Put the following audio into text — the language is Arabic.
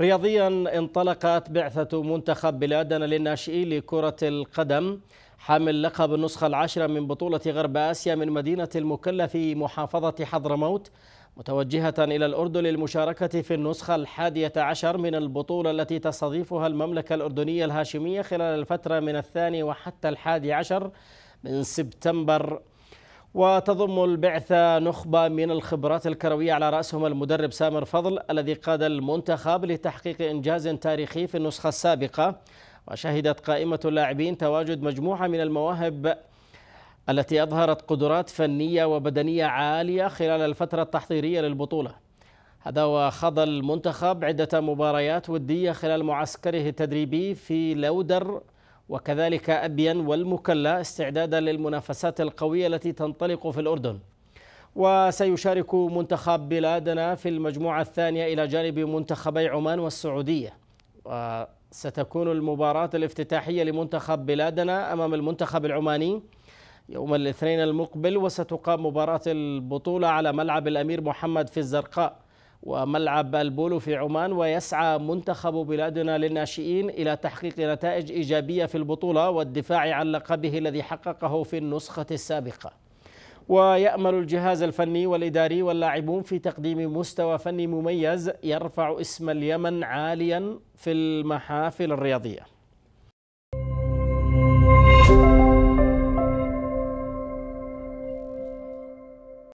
رياضيا انطلقت بعثة منتخب بلادنا للناشئين لكرة القدم حامل لقب النسخة العاشرة من بطولة غرب آسيا من مدينة المكلة في محافظة حضرموت متوجهة إلى الأردن للمشاركة في النسخة الحادية عشر من البطولة التي تستضيفها المملكة الأردنية الهاشمية خلال الفترة من الثاني وحتى الحادي عشر من سبتمبر وتضم البعثة نخبة من الخبرات الكروية على رأسهم المدرب سامر فضل الذي قاد المنتخب لتحقيق إنجاز تاريخي في النسخة السابقة وشهدت قائمة اللاعبين تواجد مجموعة من المواهب التي أظهرت قدرات فنية وبدنية عالية خلال الفترة التحضيرية للبطولة هذا وخاض المنتخب عدة مباريات ودية خلال معسكره التدريبي في لودر وكذلك أبين والمكلا استعدادا للمنافسات القوية التي تنطلق في الأردن وسيشارك منتخب بلادنا في المجموعة الثانية إلى جانب منتخبي عمان والسعودية وستكون المباراة الافتتاحية لمنتخب بلادنا أمام المنتخب العماني يوم الاثنين المقبل وستقام مباراة البطولة على ملعب الأمير محمد في الزرقاء وملعب البولو في عمان ويسعى منتخب بلادنا للناشئين إلى تحقيق نتائج إيجابية في البطولة والدفاع عن لقبه الذي حققه في النسخة السابقة ويأمل الجهاز الفني والإداري واللاعبون في تقديم مستوى فني مميز يرفع اسم اليمن عاليا في المحافل الرياضية